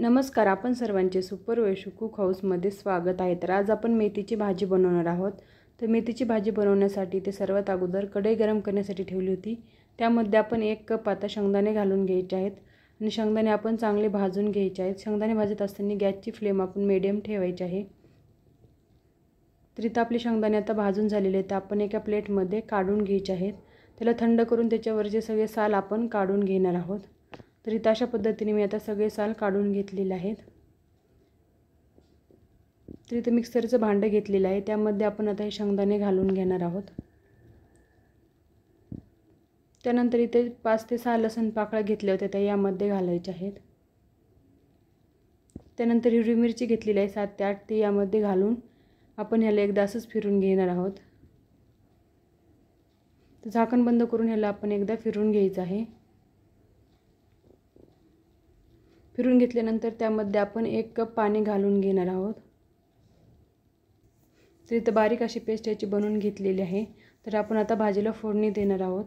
नमस्कार आपण सर्वांचे सुपर वेशू कुक हाऊसमध्ये स्वागत आहे तर आज आपण मेथीची भाजी बनवणार आहोत तर मेथीची भाजी बनवण्यासाठी ते सर्वात अगोदर कढई गरम करण्यासाठी ठेवली होती त्यामध्ये आपण एक कप आता शेंगदाणे घालून घ्यायचे आहेत आणि शेंगदाणे आपण चांगले भाजून घ्यायचे आहेत शेंगदाणे भाजत असताना गॅसची फ्लेम आपण मिडियम ठेवायची आहे तर इथं आपले शेंगदाणे आता भाजून झालेले आहेत आपण एका प्लेटमध्ये काढून घ्यायचे आहेत त्याला थंड करून त्याच्यावरचे सगळे साल आपण काढून घेणार आहोत तरी तशा अशा पद्धतीने मी आता सगळे साल काढून घेतलेले आहेत तर इथं मिक्सरचं भांडं घेतलेलं आहे त्यामध्ये आपण आता हे शेंगदाणे घालून घेणार आहोत त्यानंतर इथे पाच ते सहा लसण पाकळ्या घेतल्या होत्या त्या यामध्ये घालायच्या आहेत त्यानंतर हिरवी मिरची घेतलेली आहे सात ते आठ ती यामध्ये घालून आपण ह्याला एकदा असंच फिरून घेणार आहोत तर झाकण बंद करून ह्याला आपण एकदा फिरून घ्यायचं आहे फिरून घेतल्यानंतर त्यामध्ये आपण एक कप पाणी घालून घेणार आहोत तर इथं बारीक अशी पेस्ट याची बनवून घेतलेली आहे तर आपण आता भाजीला फोडणी देणार आहोत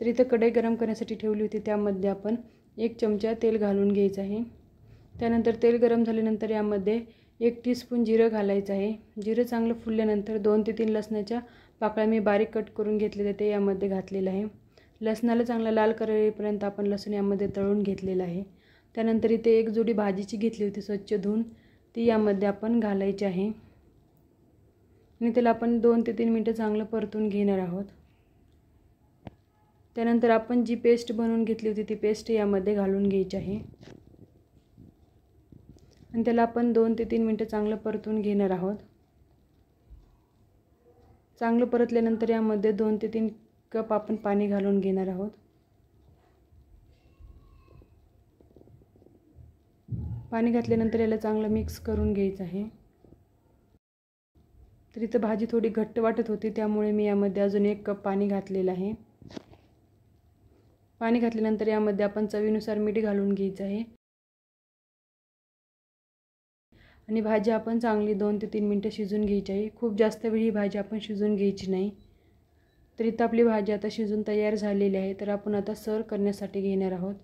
तर इथं कढई गरम करण्यासाठी ठेवली होती त्यामध्ये आपण एक चमचा तेल घालून घ्यायचं आहे त्यानंतर तेल गरम झाल्यानंतर यामध्ये एक टीस्पून जिरं घालायचं आहे जिरं चांगलं फुलल्यानंतर दोन ते तीन लसणाच्या पाकळ्या मी बारीक कट करून घेतलेले ते यामध्ये घातलेलं आहे लसणाला चांगला लाल करेपर्यंत आपण लसूण यामध्ये तळून घेतलेलं आहे त्यानंतर इथे एक जोडी भाजीची घेतली होती स्वच्छ धुवून ती यामध्ये आपण घालायची आहे आणि त्याला आपण दोन ते तीन मिनटं चांगलं परतून घेणार आहोत त्यानंतर आपण जी पेस्ट बनवून घेतली होती ती पेस्ट यामध्ये घालून घ्यायची आहे आणि त्याला आपण दोन ते तीन मिनटं चांगलं परतून घेणार आहोत चांगलं परतल्यानंतर यामध्ये दोन ते तीन कप आपण पाणी घालून घेणार आहोत पाणी घातल्यानंतर याला चांगलं मिक्स करून घ्यायचं आहे तर इथं भाजी थोडी घट्ट वाटत होती त्यामुळे मी यामध्ये अजून एक कप पाणी घातलेलं आहे पाणी घातल्यानंतर यामध्ये आपण चवीनुसार मीठ घालून घ्यायचं आहे आणि भाजी आपण चांगली दोन ते तीन मिनटं शिजून घ्यायची आहे खूप जास्त वेळ ही भाजी आपण शिजून घ्यायची नाही तर इथं आपली भाजी आता शिजून तयार झालेली आहे तर आपण आता सर्व करण्यासाठी घेणार आहोत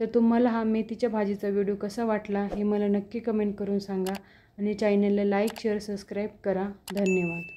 तर तुम्हाला हा मेथीच्या भाजीचा व्हिडिओ कसा वाटला हे मला नक्की कमेंट करून सांगा आणि चॅनलला लाईक शेअर सबस्क्राईब करा धन्यवाद